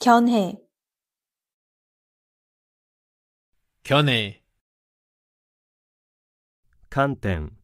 견해 견해観点